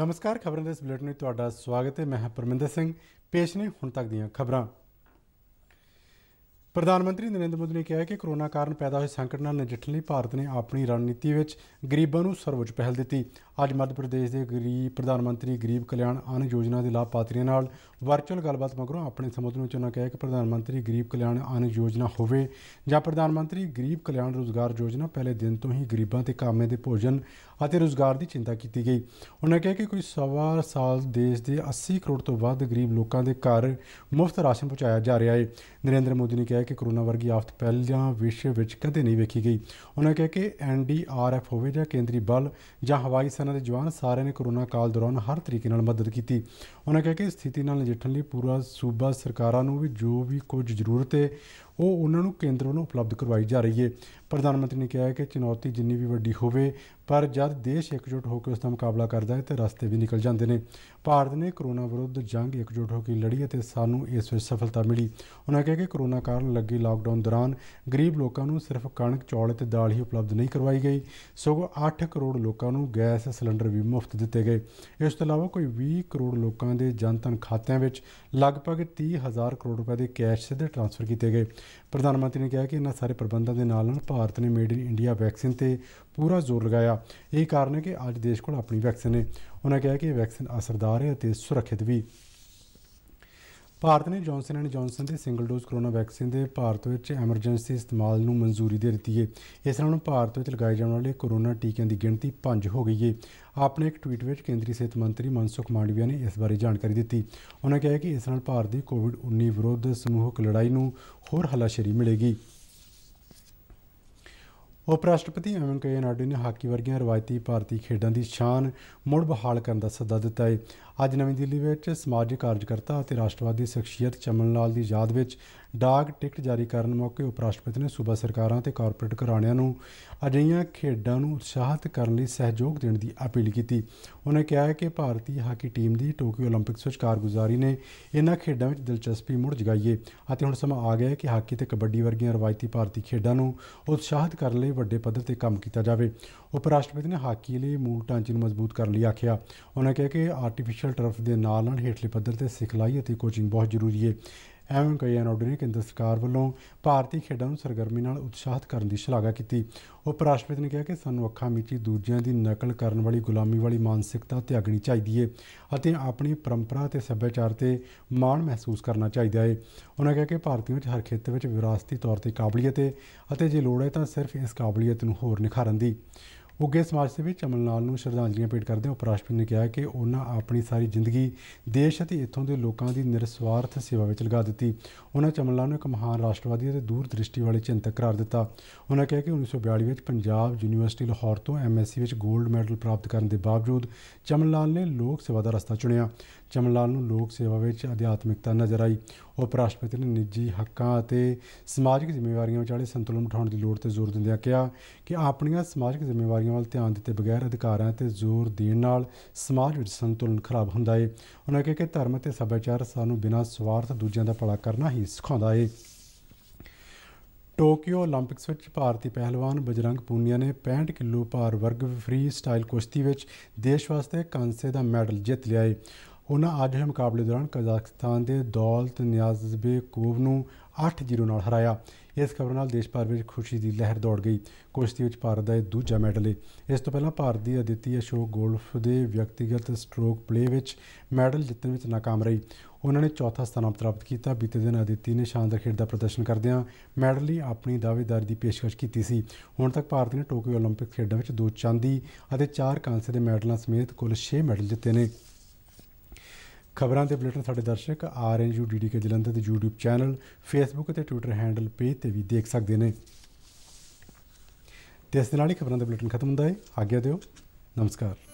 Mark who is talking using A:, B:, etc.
A: ਨਮਸਕਾਰ ਖਬਰਾਂ ਦੇ ਇਸ ਬੁਲੇਟਿਨ ਵਿੱਚ ਤੁਹਾਡਾ ਸਵਾਗਤ ਹੈ ਮੈਂ ਹਾਂ ਪਰਮਿੰਦਰ ਸਿੰਘ ਪੇਸ਼ ਨੇ ਹੁਣ ਤੱਕ ਦੀਆਂ ਖਬਰਾਂ ਪ੍ਰਧਾਨ ਮੰਤਰੀ ਨਰਿੰਦਰ ਮੋਦੀ ਨੇ ਕਿਹਾ ਕਿ ਕਰੋਨਾ ਕਾਰਨ ਪੈਦਾ ਹੋਏ ਸੰਕਟ ਨਾਲ ਨਜਿੱਠਣ ਲਈ ਭਾਰਤ ਨੇ ਆਪਣੀ ਰਣਨੀਤੀ ਵਿੱਚ ਗਰੀਬਾਂ ਨੂੰ ਸਰਵਉੱਚ ਪਹਿਲ ਦਿੱਤੀ ਅੱਜ ਮੱਧ ਪ੍ਰਦੇਸ਼ ਦੇ ਗਰੀਬ ਪ੍ਰਧਾਨ ਮੰਤਰੀ ਗਰੀਬ ਕਲਿਆਣ ਅਨ ਯੋਜਨਾ ਦੇ ਲਾਭਪਾਤਰੀਆਂ ਨਾਲ ਵਰਚੁਅਲ ਗੱਲਬਾਤ ਮਗਰੋਂ ਆਪਣੇ ਸੰਬੋਧਨ ਵਿੱਚ ਉਹਨਾਂ ਕਿਹਾ ਕਿ ਪ੍ਰਧਾਨ ਮੰਤਰੀ ਗਰੀਬ ਕਲਿਆਣ ਅਨ ਯੋਜਨਾ ਹੋਵੇ ਜਾਂ ਪ੍ਰਧਾਨ ਮੰਤਰੀ ਗਰੀਬ ਕਲਿਆਣ ਰੋਜ਼ਗਾਰ ਯੋਜਨਾ ਪਹਿਲੇ ਦਿਨ ਤੋਂ ਹੀ ਗਰੀਬਾਂ ਤੇ ਕਾਮੇ ਦੇ ਭੋਜਨ ਅਤੇ ਰੋਜ਼ਗਾਰ ਦੀ ਚਿੰਤਾ ਕੀਤੀ ਗਈ ਉਹਨਾਂ ਕਿਹਾ ਕਿ ਕੋਈ ਸਵਾ ਸਾਲ ਦੇਸ਼ ਦੇ 80 ਕਰੋੜ ਤੋਂ ਵੱਧ ਗਰੀਬ ਲੋਕਾਂ ਦੇ ਘਰ ਮੁਫਤ ਰਾਸ਼ਨ ਪਹੁੰਚਾਇਆ ਜਾ ਰਿਹਾ ਹੈ ਨਰਿੰਦਰ ਮੋਦੀ ਨੇ ਕਿਹਾ ਕਿਹਾ ਕਿ ਕਰੋਨਾ ਵਰਗੀ ਆਫਤ ਪਹਿਲਾਂ ਵਿਸ਼ਵ ਵਿੱਚ ਕਦੇ ਨਹੀਂ ਵੇਖੀ ਗਈ ਉਹਨਾਂ ਕਹਿ ਕਿ ਐਨਡੀਆਰਐਫ ਹੋਵੇ ਜਾਂ ਕੇਂਦਰੀ ਬਲ ਜਾਂ ਹਵਾਈ ਸੈਨਾ ਦੇ ਜਵਾਨ ਸਾਰਿਆਂ ਨੇ ਕਰੋਨਾ ਕਾਲ ਦੌਰਾਨ ਹਰ ਤਰੀਕੇ ਨਾਲ ਮਦਦ ਕੀਤੀ ਉਹਨਾਂ ਕਹਿ ਕਿ ਸਥਿਤੀ ਨਾਲ ਨਜਿੱਠਣ ਲਈ ਪੂਰਾ ਸੂਬਾ ਸਰਕਾਰਾਂ ਨੂੰ ਵੀ ਜੋ ਵੀ ਕੁਝ ਜ਼ਰੂਰਤ ਹੈ ਉਹ ਉਹਨਾਂ ਨੂੰ ਕੇਂਦਰ ਵੱਲੋਂ ਉਪਲਬਧ ਕਰਵਾਈ ਜਾ ਰਹੀ ਹੈ ਪ੍ਰਧਾਨ ਮੰਤਰੀ ਨੇ ਕਿਹਾ ਹੈ ਕਿ ਚੁਣੌਤੀ ਜਿੰਨੀ ਵੀ ਵੱਡੀ ਹੋਵੇ ਪਰ ਜਦ ਦੇਸ਼ ਇਕਜੁੱਟ ਹੋ ਕੇ ਉਸ ਦਾ ਮੁਕਾਬਲਾ ਕਰਦਾ ਹੈ ਤੇ ਰਸਤੇ ਵੀ ਨਿਕਲ ਜਾਂਦੇ ਨੇ ਭਾਰਤ ਨੇ ਕਰੋਨਾ ਵਿਰੁੱਧ ਜੰਗ ਇਕਜੁੱਟ ਹੋ ਕੇ ਲੜੀ ਅਤੇ ਸਾਨੂੰ ਇਸ ਵਿੱਚ ਸਫਲਤਾ ਮਿਲੀ ਉਹਨਾਂ ਕਿਹਾ ਕਿ ਕਰੋਨਾ ਕਾਰਨ ਲੱਗੀ ਲਾਕਡਾਊਨ ਦੌਰਾਨ ਗਰੀਬ ਲੋਕਾਂ ਨੂੰ ਸਿਰਫ ਕਣਕ ਚੌਲ ਅਤੇ ਦਾਲ ਹੀ ਉਪਲਬਧ ਨਹੀਂ ਕਰਵਾਈ ਗਈ ਸਗੋਂ 8 ਕਰੋੜ ਲੋਕਾਂ ਨੂੰ ਗੈਸ ਸਿਲੰਡਰ ਵੀ ਮੁਫਤ ਦਿੱਤੇ ਗਏ ਇਸ ਤੋਂ ਇਲਾਵਾ ਕੋਈ 20 ਕਰੋੜ ਲੋਕਾਂ ਦੇ ਜਨਤਨ ਖਾਤਿਆਂ ਵਿੱਚ ਲਗਭਗ 30000 ਕਰੋੜ ਰੁਪਏ ਦੇ ਕੈਸ਼ ਸਿੱਧੇ ਟ੍ਰਾਂਸਫਰ ਕੀਤੇ ਗਏ ਪ੍ਰਧਾਨ ਮੰਤਰੀ ਨੇ ਕਿਹਾ ਕਿ ਇਹਨਾਂ ਸਾਰੇ ਪ੍ਰਬੰਧਾਂ ਦੇ ਨਾਲ ਨਾਲ ਭਾਰਤ ਨੇ ਮੇਡ ਇਨ ਇੰਡੀਆ ਵੈਕਸੀਨ ਤੇ ਪੂਰਾ ਜ਼ੋਰ ਲਗਾਇਆ ਇਹ ਕਾਰਨ ਹੈ ਕਿ ਅੱਜ ਦੇਸ਼ ਕੋਲ ਆਪਣੀ ਵੈਕਸੀਨ ਹੈ ਉਹਨਾਂ ਕਿਹਾ ਕਿ ਇਹ ਵੈਕਸੀਨ ਅਸਰਦਾਰ ਹੈ ਅਤੇ ਸੁਰੱਖਿਅਤ ਵੀ ਭਾਰਤ ਨੇ ਜੌਨਸਨ ਐਂਡ ਜੌਨਸਨ ਦੇ ਸਿੰਗਲ ਡੋਜ਼ ਕਰੋਨਾ ਵੈਕਸੀਨ ਦੇ ਭਾਰਤ ਵਿੱਚ ਐਮਰਜੈਂਸੀ ਇਸਤੇਮਾਲ ਨੂੰ ਮਨਜ਼ੂਰੀ ਦੇ ਦਿੱਤੀ ਹੈ ਇਸ ਨਾਲ ਭਾਰਤ ਵਿੱਚ ਲਗਾਏ ਜਾਣ ਵਾਲੇ ਕਰੋਨਾ ਟੀਕਿਆਂ ਦੀ ਗਿਣਤੀ 5 ਹੋ ਗਈ ਹੈ ਆਪਣੇ ਇੱਕ ਟਵੀਟ ਵਿੱਚ ਕੇਂਦਰੀ ਸਿਹਤ ਮੰਤਰੀ ਮਨਸੁਖ ਮਾਂਡਵੀਆ ਨੇ ਇਸ ਬਾਰੇ ਜਾਣਕਾਰੀ ਦਿੱਤੀ ਉਹਨਾਂ ਕਿਹਾ ਕਿ ਇਸ ਨਾਲ ਭਾਰਤ ਦੀ ਕੋਵਿਡ-19 ਵਿਰੁੱਧ ਸਮੂਹਕ ਲੜਾਈ ਨੂੰ ਹੋਰ ਹਲਾਸ਼ੇਰੀ ਮਿਲੇਗੀ ਉਪ ਰਾਸ਼ਟਰਪਤੀ ਐਮ ਵੈਂਕਈਆ ਨਾਇਡੂ ਨੇ ਹਾਕੀ ਵਰਗੀਆਂ ਰਵਾਇਤੀ ਭਾਰਤੀ ਖੇਡਾਂ ਦੀ ਸ਼ਾਨ ਮੁੜ ਬਹਾਲ ਕਰਨ ਦਾ ਸੱਦਾ ਦਿੱਤਾ ਹੈ ਅੱਜ ਨਵੀਂ ਦਿੱਲੀ ਵਿੱਚ ਸਮਾਜਿਕ ਕਾਰਜਕਰਤਾ ਅਤੇ ਰਾਸ਼ਟਰਵਾਦੀ ਸ਼ਖਸੀਅਤ ਚਮਨ ਲਾਲ ਦੀ ਯਾਦ ਵਿੱਚ ਡਾਕ ਟਿਕਟ ਜਾਰੀ ਕਰਨ ਮੌਕੇ ਉਪ ਰਾਸ਼ਟਰਪਤੀ ਨੇ ਸੂਬਾ ਸਰਕਾਰਾਂ ਤੇ ਕਾਰਪੋਰੇਟ ਘਰਾਣਿਆਂ ਨੂੰ ਅਜਿਹੀਆਂ ਖੇਡਾਂ ਨੂੰ ਉਤਸ਼ਾਹਿਤ ਕਰਨ ਲਈ ਸਹਿਯੋਗ ਦੇਣ ਦੀ ਅਪੀਲ ਕੀਤੀ ਉਹਨੇ ਕਿਹਾ ਕਿ ਭਾਰਤੀ ਹਾਕੀ ਟੀਮ ਦੀ ਟੋਕੀਓ 올림픽ਸ ਵਿੱਚ ਕਾਰਗੁਜ਼ਾਰੀ ਨੇ ਇਹਨਾਂ ਖੇਡਾਂ ਵਿੱਚ ਦਿਲਚਸਪੀ ਮੁੜ ਜਗਾਈਏ ਅਤੇ ਹੁਣ ਸਮਾਂ ਆ ਗਿਆ ਹੈ ਕਿ ਹਾਕੀ ਤੇ ਕਬੱਡੀ ਵਰਗੀਆਂ ਰਵਾਇਤੀ ਭਾਰਤੀ ਖੇਡਾਂ ਨੂੰ ਉਤਸ਼ਾਹਿਤ ਕਰਨ ਲਈ ਵੱਡੇ ਪੱਧਰ ਤੇ ਕੰਮ ਕੀਤਾ ਜਾਵੇ ਉਪ ਰਾਸ਼ਟਰਪਤੀ ਨੇ ਹਾਕੀ ਲਈ ਮੂਲ ਢਾਂਚੇ ਨੂੰ ਮਜ਼ਬੂਤ ਕਰਨ ਲਈ ਆਖਿਆ ਉਹਨਾਂ ਕਿਹਾ ਕਿ ਆਰਟੀਫੀਸ਼ੀਅਲ ਟਰਫ ਦੇ ਨਾਲ ਨਾਲ ਹੇਠਲੇ ਪੱਧਰ ਤੇ ਸਿਖਲਾਈ ਅਤੇ ਕੋਚਿੰਗ ਬਹੁਤ ਜ਼ਰੂਰੀ ਹੈ ਐਮ ਕਈਆਂ ਨਾਇਡੂ ਨੇ ਕੇਂਦਰ ਸਰਕਾਰ ਵੱਲੋਂ ਭਾਰਤੀ ਖੇਡਾਂ ਨੂੰ ਸਰਗਰਮੀ ਨਾਲ ਉਤਸ਼ਾਹਿਤ ਕਰਨ ਦੀ ਸ਼ਲਾਘਾ ਕੀਤੀ ਉਪ ਰਾਸ਼ਟਰਪਤੀ ਨੇ ਕਿਹਾ ਕਿ ਸਾਨੂੰ ਅੱਖਾਂ ਮੀਚੀ ਦੂਜਿਆਂ ਦੀ ਨਕਲ ਕਰਨ ਵਾਲੀ ਗੁਲਾਮੀ ਵਾਲੀ ਮਾਨਸਿਕਤਾ ਤਿਆਗਣੀ ਚਾਹੀਦੀ ਏ ਅਤੇ ਆਪਣੀ ਪਰੰਪਰਾ ਤੇ ਸੱਭਿਆਚਾਰ ਤੇ ਮਾਣ ਮਹਿਸੂਸ ਕਰਨਾ ਚਾਹੀਦਾ ਏ ਉਹਨਾਂ ਕਿਹਾ ਕਿ ਭਾਰਤੀਆਂ ਵਿੱਚ ਹਰ ਖੇਤਰ ਵਿੱਚ ਵਿਰਾਸਤੀ ਤੌਰ ਤੇ ਕਾਬਲੀਅਤ ਹੈ ਅਤੇ ਜੇ ਲੋੜ ਹੈ ਤਾਂ ਸਿਰਫ ਇਸ ਕਾਬਲੀਅਤ ਨੂੰ ਹੋਰ ਨਿਖਾਰਨ ਦੀ ਉੱਗੇ ਸਮਾਜ ਵਿੱਚ ਚਮਨ ਲਾਲ ਨੂੰ ਸ਼ਰਧਾਂਜਲੀਆਂ ਭੇਟ ਕਰਦੇ ਉਪ ਰਾਸ਼ਟਰਪਤੀ ਨੇ ਕਿਹਾ ਕਿ ਉਹਨਾਂ ਆਪਣੀ ਸਾਰੀ ਜ਼ਿੰਦਗੀ ਦੇਸ਼ ਅਤੇ ਇੱਥੋਂ ਦੇ ਲੋਕਾਂ ਦੀ ਨਿਰਸਵਾਰਥ ਸੇਵਾ ਵਿੱਚ ਲਗਾ ਦਿੱਤੀ ਉਹਨਾਂ ਚਮਨ ਲਾਲ ਨੂੰ ਇੱਕ ਮਹਾਨ ਰਾਸ਼ਟਰਵਾਦੀ ਅਤੇ ਦੂਰ ਦ੍ਰਿਸ਼ਟੀ ਵਾਲੇ ਚਿੰਤਕ ਕਰਾਰ ਦਿੱਤਾ ਉਹਨਾਂ ਕਿਹਾ ਕਿ 1942 ਵਿੱਚ ਪੰਜਾਬ ਯੂਨੀਵਰਸਿਟੀ ਲਾਹੌਰ ਤੋਂ ਐਮਐਸਸੀ ਵਿੱਚ 골ਡ ਮੈਡਲ ਪ੍ਰਾਪਤ ਕਰਨ ਦੇ ਬਾਵਜੂਦ ਚਮਨ ਲਾਲ ਨੇ ਲੋਕ ਸੇਵਾ ਦਾ ਰਸਤਾ ਚੁਣਿਆ ਚਮਲਾਲ ਨੂੰ ਲੋਕ ਸੇਵਾ ਵਿੱਚ ਅਧਿਆਤਮਿਕਤਾ ਨਜ਼ਰ ਆਈ ਉਪ ਰਾਸ਼ਟਰਪਤੀ ਨੇ ਨਿੱਜੀ ਹੱਕਾਂ ਅਤੇ ਸਮਾਜਿਕ ਜ਼ਿੰਮੇਵਾਰੀਆਂ ਵਿਚਾਲੇ ਸੰਤੁਲਨ ਬਿਠਾਉਣ ਦੀ ਲੋੜ ਤੇ ਜ਼ੋਰ ਦਿੰਦਿਆਂ ਕਿਹਾ ਕਿ ਆਪਣੀਆਂ ਸਮਾਜਿਕ ਜ਼ਿੰਮੇਵਾਰੀਆਂ ਵੱਲ ਧਿਆਨ ਦਿੱਤੇ ਬਗੈਰ ਅਧਿਕਾਰਾਂ ਤੇ ਜ਼ੋਰ ਦੇਣ ਨਾਲ ਸਮਾਜ ਵਿੱਚ ਸੰਤੁਲਨ ਖਰਾਬ ਹੁੰਦਾ ਹੈ ਉਹਨਾਂ ਕਿਹਾ ਕਿ ਧਰਮ ਅਤੇ ਸੱਭਿਆਚਾਰ ਸਾਨੂੰ ਬਿਨਾਂ ਸਵਾਰਥ ਦੂਜਿਆਂ ਦਾ ਭਲਾ ਕਰਨਾ ਹੀ ਸਿਖਾਉਂਦਾ ਹੈ ਟੋਕੀਓ 올림픽ਸ ਵਿੱਚ ਭਾਰਤੀ ਪਹਿਲਵਾਨ ਬਜਰੰਗ ਪੂਨੀਆ ਨੇ 65 ਕਿਲੋ ਭਾਰ ਵਰਗ ਫ੍ਰੀ ਸਟਾਈਲ ਕੁਸ਼ਤੀ ਵਿੱਚ ਦੇਸ਼ ਵਾਸਤੇ ਕਾਂਸੇ ਦਾ ਮੈਡਲ ਜਿੱਤ ਲਿਆ ਹੈ ਉਹਨਾਂ ਅੱਜ ਦੇ ਮੁਕਾਬਲੇ ਦੌਰਾਨ ਕਜ਼ਾਕਿਸਤਾਨ ਦੇ ਦੌਲਤ ਕੋਵ ਨੂੰ 8-0 ਨਾਲ ਹਰਾਇਆ ਇਸ ਖਬਰ ਨਾਲ ਦੇਸ਼ ਭਰ ਵਿੱਚ ਖੁਸ਼ੀ ਦੀ ਲਹਿਰ ਦੌੜ ਗਈ ਕੁਸ਼ਤੀ ਵਿੱਚ ਭਾਰਤ ਦਾ ਇਹ ਦੂਜਾ ਮੈਡਲ ਹੈ ਇਸ ਤੋਂ ਪਹਿਲਾਂ ਭਾਰਤ ਦੀ ਅਦਿੱਤੀ ਅਸ਼ੋਕ ਗੋਲਫ ਦੇ ਵਿਅਕਤੀਗਤ ਸਟ੍ਰੋਕ ਪਲੇ ਵਿੱਚ ਮੈਡਲ ਜਿੱਤਣ ਵਿੱਚ ناکਾਮ ਰਹੀ ਉਹਨਾਂ ਨੇ ਚੌਥਾ ਸਥਾਨ ਪ੍ਰਾਪਤ ਕੀਤਾ ਬੀਤੇ ਦਿਨ ਅਦਿੱਤੀ ਨੇ ਸ਼ਾਨਦਾਰ ਖੇਡ ਦਾ ਪ੍ਰਦਰਸ਼ਨ ਕਰਦਿਆਂ ਮੈਡਲ ਲਈ ਆਪਣੀ ਦਾਅਵੇਦਾਰੀ ਦੀ ਪੇਸ਼ਕਸ਼ ਕੀਤੀ ਸੀ ਹੁਣ ਤੱਕ ਭਾਰਤ ਨੇ ਟੋਕੀਓ 올림픽 ਖੇਡਾਂ ਵਿੱਚ ਦੋ ਚਾਂਦੀ ਅਤੇ ਚਾਰ ਕਾਂਸੇ ਦੇ ਮੈਡਲਾਂ ਸਮੇਤ ਕੁੱਲ 6 ਮੈਡਲ ਜਿੱਤੇ ਨੇ ਖਬਰਾਂ ਤੇ ਬੁਲੇਟਿਨ ਸਾਡੇ ਦਰਸ਼ਕ ਆਰਐਨਯੂ ਡੀਡੀਕੇ ਜਲੰਧਰ ਦੇ YouTube ਚੈਨਲ Facebook ਤੇ Twitter ਹੈਂਡਲ ਪੇਜ ਤੇ ਵੀ ਦੇਖ ਸਕਦੇ ਨੇ ਤੇ ਇਸ ਦੇ ਨਾਲ ਹੀ ਖਬਰਾਂ ਦਾ ਬੁਲੇਟਿਨ ਖਤਮ ਹੁੰਦਾ ਹੈ ਆਗਿਆ ਦਿਓ ਨਮਸਕਾਰ